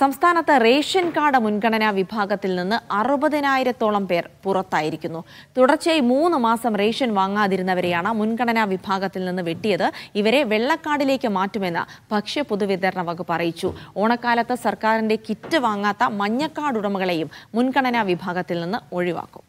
സംസ്ഥാനത്ത് ration card മുൻഗണനാ വിഭാഗത്തിൽ നിന്ന് അറുപതിനായിരത്തോളം പേർ പുറത്തായിരിക്കുന്നു തുടർച്ചയായി മൂന്ന് മാസം റേഷൻ വാങ്ങാതിരുന്നവരെയാണ് മുൻഗണനാ വിഭാഗത്തിൽ നിന്ന് വെട്ടിയത് ഇവരെ വെള്ളക്കാടിലേക്ക് മാറ്റുമെന്ന് ഭക്ഷ്യ പൊതുവിതരണ വകുപ്പ് അറിയിച്ചു ഓണക്കാലത്ത് സർക്കാരിന്റെ കിറ്റ് വാങ്ങാത്ത മഞ്ഞക്കാർഡ് ഉടമകളെയും മുൻഗണനാ വിഭാഗത്തിൽ നിന്ന് ഒഴിവാക്കും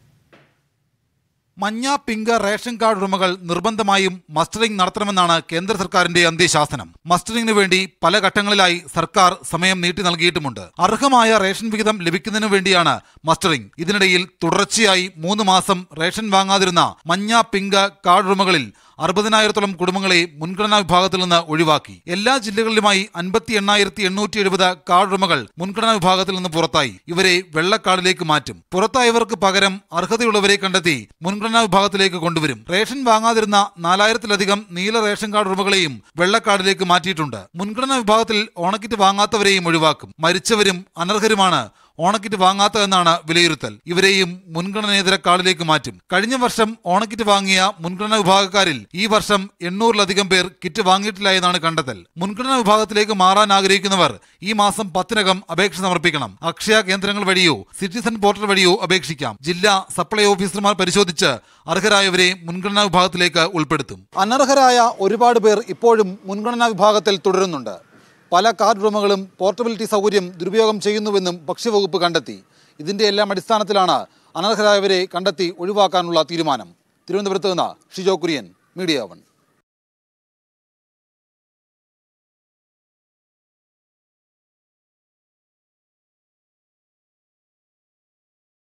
മഞ്ഞ പിങ്ക് റേഷൻ കാർഡ് ഉടമകൾ നിർബന്ധമായും മസ്റ്ററിംഗ് നടത്തണമെന്നാണ് കേന്ദ്ര സർക്കാരിന്റെ അന്ത്യശാസനം മസ്റ്ററിംഗിന് വേണ്ടി പല ഘട്ടങ്ങളിലായി സർക്കാർ സമയം നീട്ടി നൽകിയിട്ടുമുണ്ട് അർഹമായ റേഷൻ വിഹിതം ലഭിക്കുന്നതിനു വേണ്ടിയാണ് മസ്റ്ററിംഗ് ഇതിനിടയിൽ തുടർച്ചയായി മൂന്ന് മാസം റേഷൻ വാങ്ങാതിരുന്ന മഞ്ഞ പിങ്ക് കാർഡ് ഉടമകളിൽ അറുപതിനായിരത്തോളം കുടുംബങ്ങളെ മുൻഗണനാ വിഭാഗത്തിൽ നിന്ന് ഒഴിവാക്കി എല്ലാ ജില്ലകളിലുമായി അൻപത്തി എണ്ണായിരത്തി എണ്ണൂറ്റി എഴുപത് കാർഡ് ഉടമകൾ മുൻഗണനാ വിഭാഗത്തിൽ നിന്ന് പുറത്തായി ഇവരെ വെള്ളക്കാർഡിലേക്ക് മാറ്റും പുറത്തായവർക്ക് പകരം അർഹതയുള്ളവരെ കണ്ടെത്തി മുൻ മുൻഗണനാ വിഭാഗത്തിലേക്ക് കൊണ്ടുവരും റേഷൻ വാങ്ങാതിരുന്ന നാലായിരത്തിലധികം നീല റേഷൻ കാർഡ് ഉടമകളെയും വെള്ളക്കാർഡിലേക്ക് മാറ്റിയിട്ടുണ്ട് മുൻഗണനാ വിഭാഗത്തിൽ ഓണക്കിറ്റ് വാങ്ങാത്തവരെയും ഒഴിവാക്കും മരിച്ചവരും അനർഹരുമാണ് ഓണക്കിറ്റ് വാങ്ങാത്തതെന്നാണ് വിലയിരുത്തൽ ഇവരെയും മുൻഗണനേതര കാളിലേക്ക് മാറ്റും കഴിഞ്ഞ വർഷം ഓണക്കിറ്റ് വാങ്ങിയ മുൻഗണനാ വിഭാഗക്കാരിൽ ഈ വർഷം എണ്ണൂറിലധികം പേർ കിറ്റ് വാങ്ങിയിട്ടില്ല എന്നാണ് കണ്ടെത്തൽ മുൻഗണനാ വിഭാഗത്തിലേക്ക് മാറാൻ ആഗ്രഹിക്കുന്നവർ ഈ മാസം പത്തിനകം അപേക്ഷ സമർപ്പിക്കണം അക്ഷയ കേന്ദ്രങ്ങൾ വഴിയോ സിറ്റിസൺ പോർട്ടൽ വഴിയോ അപേക്ഷിക്കാം ജില്ലാ സപ്ലൈ ഓഫീസർമാർ പരിശോധിച്ച് അർഹരായവരെ മുൻഗണനാ വിഭാഗത്തിലേക്ക് ഉൾപ്പെടുത്തും അനർഹരായ ഒരുപാട് പേർ ഇപ്പോഴും മുൻഗണനാ വിഭാഗത്തിൽ തുടരുന്നുണ്ട് പല കാർഡ് ഉടമകളും പോർട്ടബിലിറ്റി സൗകര്യം ദുരുപയോഗം ചെയ്യുന്നുവെന്നും ഭക്ഷ്യവകുപ്പ് കണ്ടെത്തി ഇതിന്റെ എല്ലാം അടിസ്ഥാനത്തിലാണ് അനർഹരായവരെ കണ്ടെത്തി ഒഴിവാക്കാനുള്ള തീരുമാനം തിരുവനന്തപുരത്ത് നിന്ന് ഷിജോ കുര്യൻ മീഡിയ വൺ